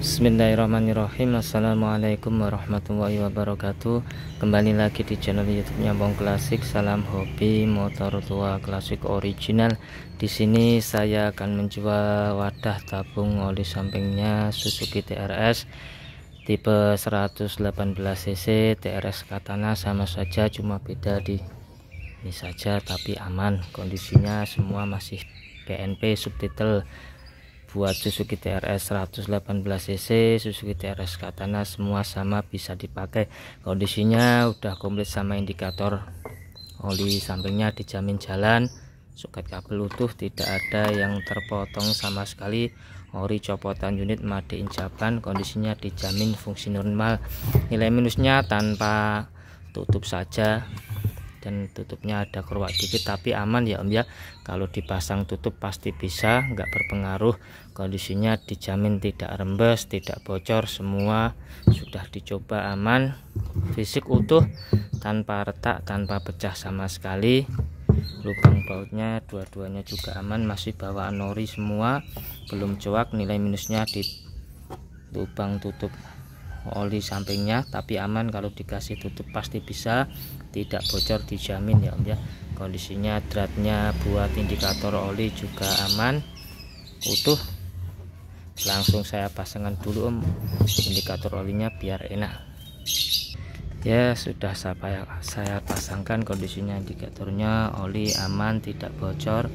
Bismillahirrahmanirrahim Assalamualaikum warahmatullahi wabarakatuh Kembali lagi di channel youtube nyambung Klasik Salam hobi motor tua klasik original Di sini saya akan menjual wadah tabung oli sampingnya Suzuki TRS Tipe 118cc TRS Katana sama saja cuma beda di ini saja tapi aman kondisinya semua masih BNP subtitle buat Suzuki TRS 118 cc Suzuki TRS Katana semua sama bisa dipakai kondisinya udah komplit sama indikator oli sampingnya dijamin jalan suket kabel utuh tidak ada yang terpotong sama sekali ori copotan unit made in Japan kondisinya dijamin fungsi normal nilai minusnya tanpa tutup saja dan tutupnya ada keruak dikit tapi aman ya Om ya kalau dipasang tutup pasti bisa nggak berpengaruh kondisinya dijamin tidak rembes tidak bocor semua sudah dicoba aman fisik utuh tanpa retak tanpa pecah sama sekali lubang bautnya dua-duanya juga aman masih bawaan nori semua belum cuak nilai minusnya di lubang tutup oli sampingnya tapi aman kalau dikasih tutup pasti bisa tidak bocor dijamin ya om ya kondisinya dratnya buat indikator oli juga aman utuh langsung saya pasangkan dulu om indikator olinya biar enak ya sudah saya, saya pasangkan kondisinya indikatornya oli aman tidak bocor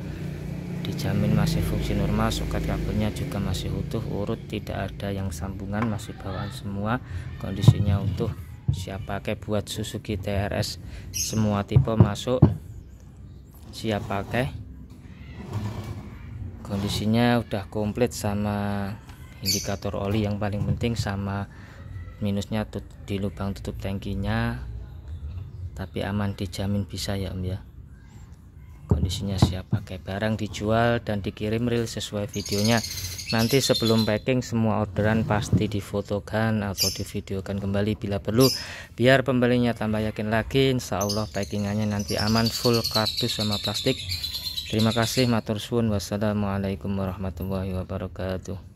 dijamin masih fungsi normal soket kabelnya juga masih utuh urut tidak ada yang sambungan masih bawaan semua kondisinya utuh siap pakai buat Suzuki TRS semua tipe masuk siap pakai kondisinya udah komplit sama indikator oli yang paling penting sama minusnya di lubang tutup tangkinya tapi aman dijamin bisa ya om ya kondisinya siap pakai barang dijual dan dikirim real sesuai videonya nanti sebelum packing semua orderan pasti difotokan atau divideokan kembali bila perlu biar pembelinya tambah yakin lagi insya Allah packingannya nanti aman full kardus sama plastik terima kasih matur suwun wassalamualaikum warahmatullahi wabarakatuh